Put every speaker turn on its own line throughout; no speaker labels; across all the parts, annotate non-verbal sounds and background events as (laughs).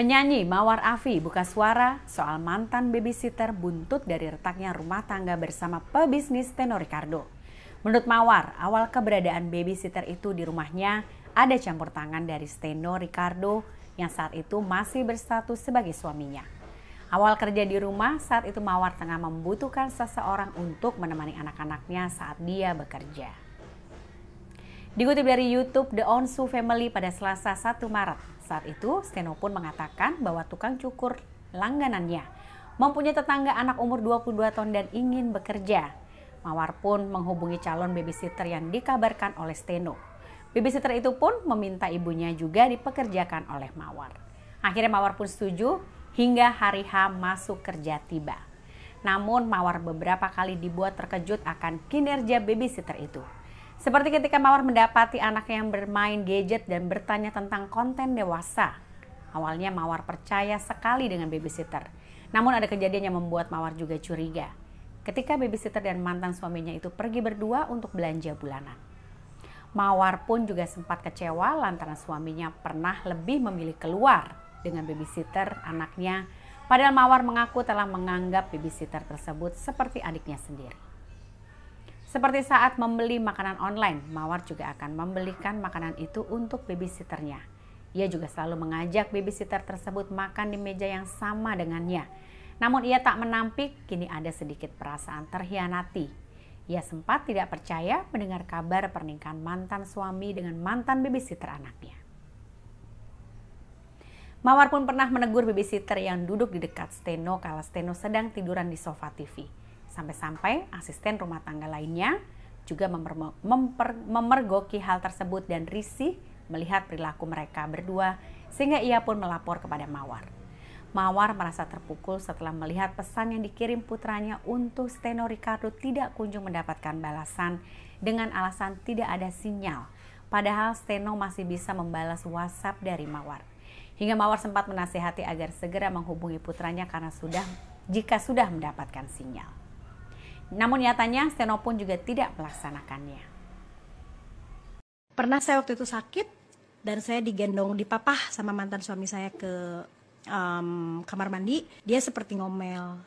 Penyanyi Mawar Afi buka suara soal mantan babysitter buntut dari retaknya rumah tangga bersama pebisnis tenor Ricardo. Menurut Mawar, awal keberadaan babysitter itu di rumahnya ada campur tangan dari Steno Ricardo yang saat itu masih berstatus sebagai suaminya. Awal kerja di rumah, saat itu Mawar tengah membutuhkan seseorang untuk menemani anak-anaknya saat dia bekerja. Dikutip dari YouTube The Onsu Family pada Selasa 1 Maret. Saat itu, Steno pun mengatakan bahwa tukang cukur langganannya mempunyai tetangga anak umur 22 tahun dan ingin bekerja. Mawar pun menghubungi calon babysitter yang dikabarkan oleh Steno. Babysitter itu pun meminta ibunya juga dipekerjakan oleh Mawar. Akhirnya Mawar pun setuju hingga hari H masuk kerja tiba. Namun Mawar beberapa kali dibuat terkejut akan kinerja babysitter itu. Seperti ketika Mawar mendapati anak yang bermain gadget dan bertanya tentang konten dewasa. Awalnya Mawar percaya sekali dengan babysitter. Namun ada kejadian yang membuat Mawar juga curiga. Ketika babysitter dan mantan suaminya itu pergi berdua untuk belanja bulanan. Mawar pun juga sempat kecewa lantaran suaminya pernah lebih memilih keluar dengan babysitter anaknya. Padahal Mawar mengaku telah menganggap babysitter tersebut seperti adiknya sendiri. Seperti saat membeli makanan online, Mawar juga akan membelikan makanan itu untuk babysitternya. Ia juga selalu mengajak babysitter tersebut makan di meja yang sama dengannya. Namun ia tak menampik, kini ada sedikit perasaan terhianati. Ia sempat tidak percaya mendengar kabar pernikahan mantan suami dengan mantan babysitter anaknya. Mawar pun pernah menegur babysitter yang duduk di dekat Steno kala Steno sedang tiduran di sofa TV. Sampai-sampai asisten rumah tangga lainnya juga memper, memper, memergoki hal tersebut dan risih melihat perilaku mereka berdua sehingga ia pun melapor kepada Mawar. Mawar merasa terpukul setelah melihat pesan yang dikirim putranya untuk Steno Ricardo tidak kunjung mendapatkan balasan dengan alasan tidak ada sinyal. Padahal Steno masih bisa membalas WhatsApp dari Mawar. Hingga Mawar sempat menasihati agar segera menghubungi putranya karena sudah jika sudah mendapatkan sinyal. Namun nyatanya Steno pun juga tidak melaksanakannya. Pernah saya waktu itu sakit dan saya digendong di dipapah sama mantan suami
saya ke um, kamar mandi. Dia seperti ngomel,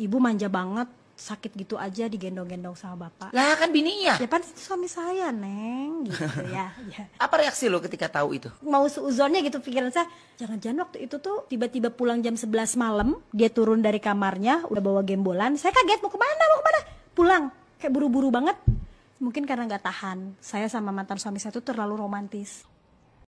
ibu manja banget, sakit gitu aja digendong-gendong sama bapak. Lah kan bininya. Ya kan itu suami saya, Neng, gitu (laughs) ya. ya. Apa reaksi lo ketika tahu itu? Mau seuzonnya gitu pikiran saya, jangan-jangan waktu itu tuh tiba-tiba pulang jam 11 malam, dia turun dari kamarnya, udah bawa gembolan. Saya kaget, mau kemana, mau kemana? Pulang, kayak buru-buru banget. Mungkin karena nggak tahan, saya sama mantan suami saya tuh terlalu romantis.